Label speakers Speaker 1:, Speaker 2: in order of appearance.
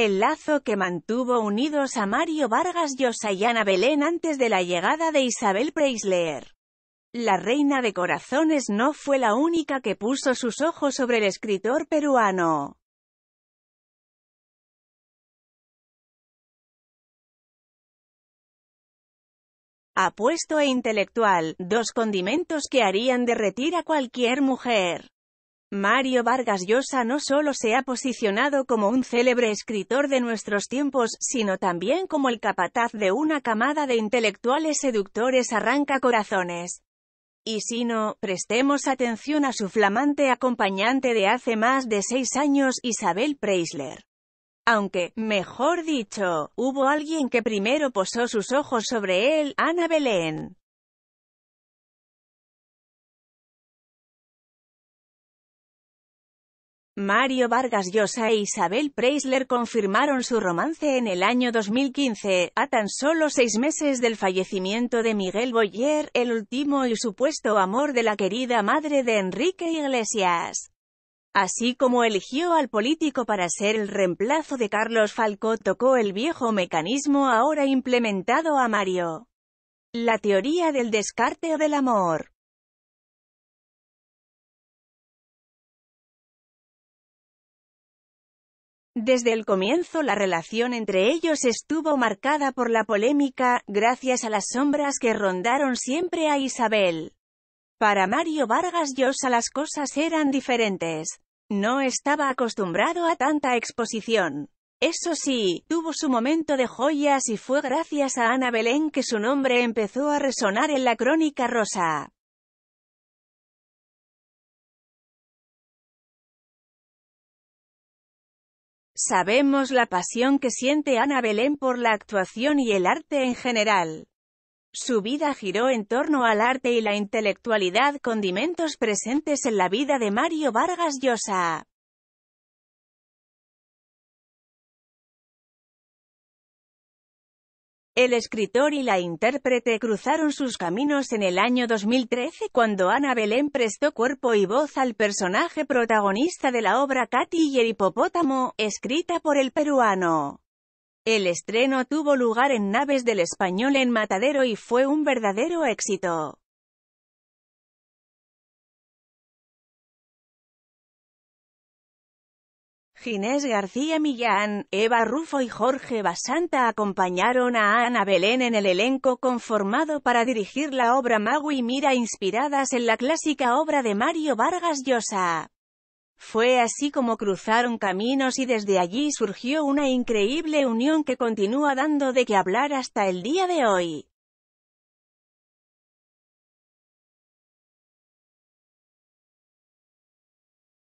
Speaker 1: El lazo que mantuvo unidos a Mario Vargas Llosa y Ana Belén antes de la llegada de Isabel Preisler. La reina de corazones no fue la única que puso sus ojos sobre el escritor peruano. Apuesto e intelectual, dos condimentos que harían derretir a cualquier mujer. Mario Vargas Llosa no solo se ha posicionado como un célebre escritor de nuestros tiempos, sino también como el capataz de una camada de intelectuales seductores arranca corazones. Y si no, prestemos atención a su flamante acompañante de hace más de seis años, Isabel Preisler. Aunque, mejor dicho, hubo alguien que primero posó sus ojos sobre él, Ana
Speaker 2: Belén.
Speaker 1: Mario Vargas Llosa e Isabel Preisler confirmaron su romance en el año 2015, a tan solo seis meses del fallecimiento de Miguel Boyer, el último y supuesto amor de la querida madre de Enrique Iglesias. Así como eligió al político para ser el reemplazo de Carlos Falco, tocó el viejo mecanismo ahora implementado a Mario. La teoría del descarte del amor.
Speaker 2: Desde el comienzo
Speaker 1: la relación entre ellos estuvo marcada por la polémica, gracias a las sombras que rondaron siempre a Isabel. Para Mario Vargas Llosa las cosas eran diferentes. No estaba acostumbrado a tanta exposición. Eso sí, tuvo su momento de joyas y fue gracias a Ana Belén que su nombre empezó a resonar en la crónica rosa.
Speaker 2: Sabemos la
Speaker 1: pasión que siente Ana Belén por la actuación y el arte en general. Su vida giró en torno al arte y la intelectualidad, condimentos presentes en la vida de Mario Vargas Llosa. El escritor y la intérprete cruzaron sus caminos en el año 2013 cuando Ana Belén prestó cuerpo y voz al personaje protagonista de la obra Katy y el hipopótamo, escrita por el peruano. El estreno tuvo lugar en Naves del Español en Matadero y fue
Speaker 2: un verdadero éxito.
Speaker 1: Ginés García Millán, Eva Rufo y Jorge Basanta acompañaron a Ana Belén en el elenco conformado para dirigir la obra Mago Mira inspiradas en la clásica obra de Mario Vargas Llosa. Fue así como cruzaron caminos y desde allí surgió una increíble unión que continúa dando de qué hablar hasta el día de hoy.